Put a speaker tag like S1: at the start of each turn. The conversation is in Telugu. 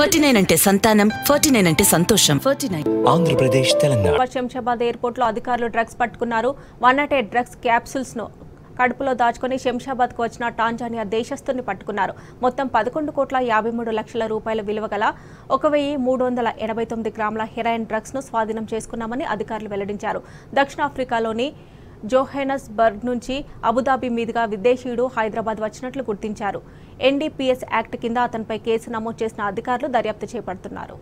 S1: ఫార్టీ నైన్ అంటే సంతానం ఫార్టీ నైన్ అంటే సంతోషం forty nine Andhra Pradesh Telangana
S2: Shamshabad airport లో అధికారులు డ్రగ్స్ పట్టుకున్నారు one not eight drugs capsules ను కడుపులో దాచుకుని శంషాబాద్కు వచ్చిన టాంజానియా దేశస్థుని పట్టుకున్నారు మొత్తం పదకొండు కోట్ల యాభై మూడు లక్షల రూపాయల విలువ గల ఒక వెయ్యి మూడు వందల ఎనభై తొమ్మిది గ్రాముల హెరాయిన్ డ్రగ్స్ను స్వాధీనం చేసుకున్నామని అధికారులు వెల్లడించారు దక్షిణాఫ్రికాలోని జోహెనస్బర్గ్ నుంచి అబుదాబీ మీదుగా విదేశీయుడు హైదరాబాద్ వచ్చినట్లు గుర్తించారు ఎన్డీపీఎస్ యాక్ట్ కింద అతనిపై కేసు నమోదు చేసిన అధికారులు దర్యాప్తు చేపడుతున్నారు